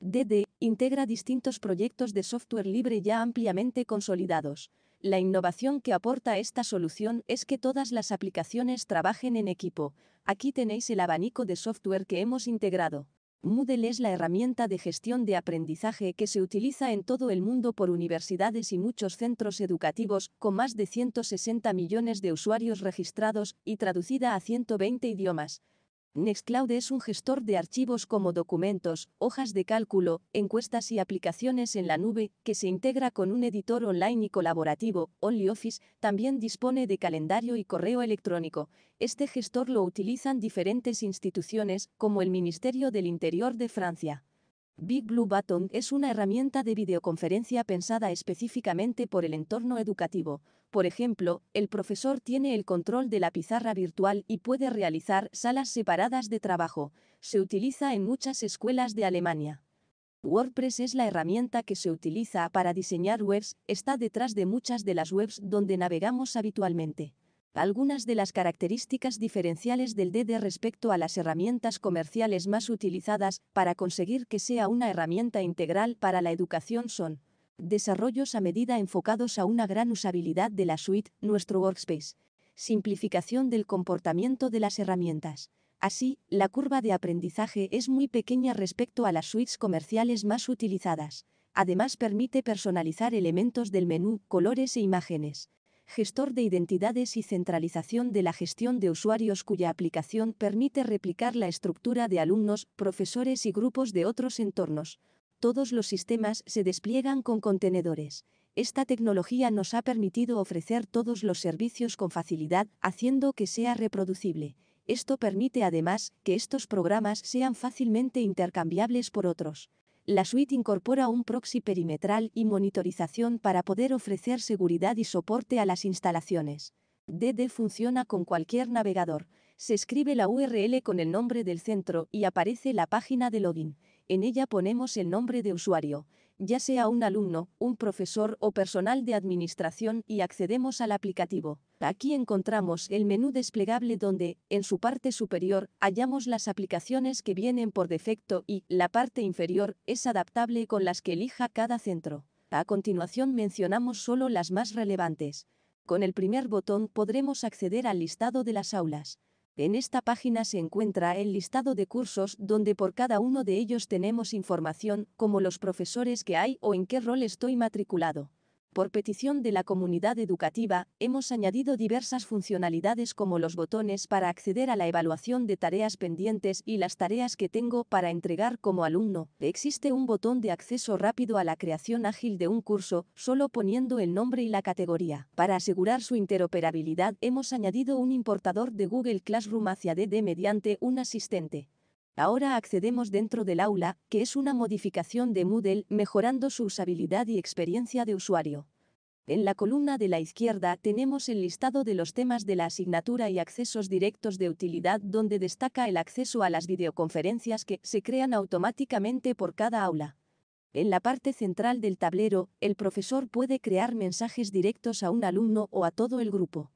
DD, integra distintos proyectos de software libre ya ampliamente consolidados. La innovación que aporta esta solución es que todas las aplicaciones trabajen en equipo. Aquí tenéis el abanico de software que hemos integrado. Moodle es la herramienta de gestión de aprendizaje que se utiliza en todo el mundo por universidades y muchos centros educativos, con más de 160 millones de usuarios registrados y traducida a 120 idiomas. Nextcloud es un gestor de archivos como documentos, hojas de cálculo, encuestas y aplicaciones en la nube, que se integra con un editor online y colaborativo, OnlyOffice, también dispone de calendario y correo electrónico. Este gestor lo utilizan diferentes instituciones, como el Ministerio del Interior de Francia. Big Blue Button es una herramienta de videoconferencia pensada específicamente por el entorno educativo. Por ejemplo, el profesor tiene el control de la pizarra virtual y puede realizar salas separadas de trabajo. Se utiliza en muchas escuelas de Alemania. WordPress es la herramienta que se utiliza para diseñar webs, está detrás de muchas de las webs donde navegamos habitualmente. Algunas de las características diferenciales del DD respecto a las herramientas comerciales más utilizadas para conseguir que sea una herramienta integral para la educación son desarrollos a medida enfocados a una gran usabilidad de la suite, nuestro workspace, simplificación del comportamiento de las herramientas. Así, la curva de aprendizaje es muy pequeña respecto a las suites comerciales más utilizadas. Además permite personalizar elementos del menú, colores e imágenes gestor de identidades y centralización de la gestión de usuarios cuya aplicación permite replicar la estructura de alumnos, profesores y grupos de otros entornos. Todos los sistemas se despliegan con contenedores. Esta tecnología nos ha permitido ofrecer todos los servicios con facilidad, haciendo que sea reproducible. Esto permite además que estos programas sean fácilmente intercambiables por otros la suite incorpora un proxy perimetral y monitorización para poder ofrecer seguridad y soporte a las instalaciones. DD funciona con cualquier navegador. Se escribe la URL con el nombre del centro y aparece la página de login. En ella ponemos el nombre de usuario ya sea un alumno, un profesor o personal de administración y accedemos al aplicativo. Aquí encontramos el menú desplegable donde, en su parte superior, hallamos las aplicaciones que vienen por defecto y, la parte inferior, es adaptable con las que elija cada centro. A continuación mencionamos solo las más relevantes. Con el primer botón podremos acceder al listado de las aulas. En esta página se encuentra el listado de cursos donde por cada uno de ellos tenemos información como los profesores que hay o en qué rol estoy matriculado por petición de la comunidad educativa, hemos añadido diversas funcionalidades como los botones para acceder a la evaluación de tareas pendientes y las tareas que tengo para entregar como alumno. Existe un botón de acceso rápido a la creación ágil de un curso, solo poniendo el nombre y la categoría. Para asegurar su interoperabilidad, hemos añadido un importador de Google Classroom hacia DD mediante un asistente. Ahora accedemos dentro del aula, que es una modificación de Moodle, mejorando su usabilidad y experiencia de usuario. En la columna de la izquierda tenemos el listado de los temas de la asignatura y accesos directos de utilidad donde destaca el acceso a las videoconferencias que se crean automáticamente por cada aula. En la parte central del tablero, el profesor puede crear mensajes directos a un alumno o a todo el grupo.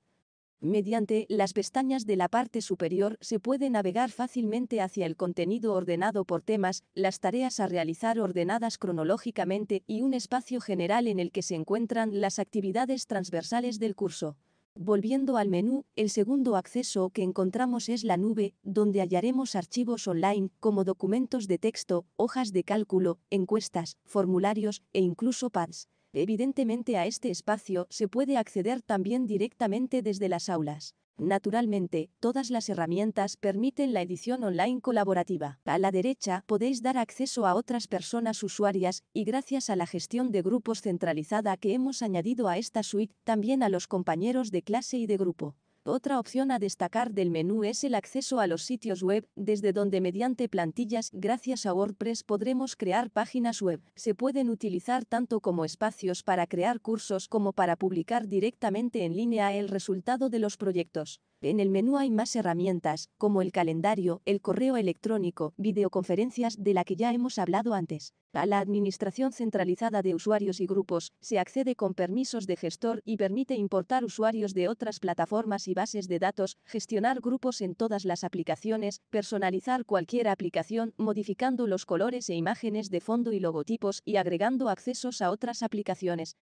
Mediante las pestañas de la parte superior se puede navegar fácilmente hacia el contenido ordenado por temas, las tareas a realizar ordenadas cronológicamente y un espacio general en el que se encuentran las actividades transversales del curso. Volviendo al menú, el segundo acceso que encontramos es la nube, donde hallaremos archivos online como documentos de texto, hojas de cálculo, encuestas, formularios e incluso pads. Evidentemente a este espacio se puede acceder también directamente desde las aulas. Naturalmente, todas las herramientas permiten la edición online colaborativa. A la derecha podéis dar acceso a otras personas usuarias y gracias a la gestión de grupos centralizada que hemos añadido a esta suite, también a los compañeros de clase y de grupo. Otra opción a destacar del menú es el acceso a los sitios web, desde donde mediante plantillas gracias a WordPress podremos crear páginas web. Se pueden utilizar tanto como espacios para crear cursos como para publicar directamente en línea el resultado de los proyectos. En el menú hay más herramientas, como el calendario, el correo electrónico, videoconferencias de la que ya hemos hablado antes. A la administración centralizada de usuarios y grupos se accede con permisos de gestor y permite importar usuarios de otras plataformas y bases de datos, gestionar grupos en todas las aplicaciones, personalizar cualquier aplicación, modificando los colores e imágenes de fondo y logotipos y agregando accesos a otras aplicaciones.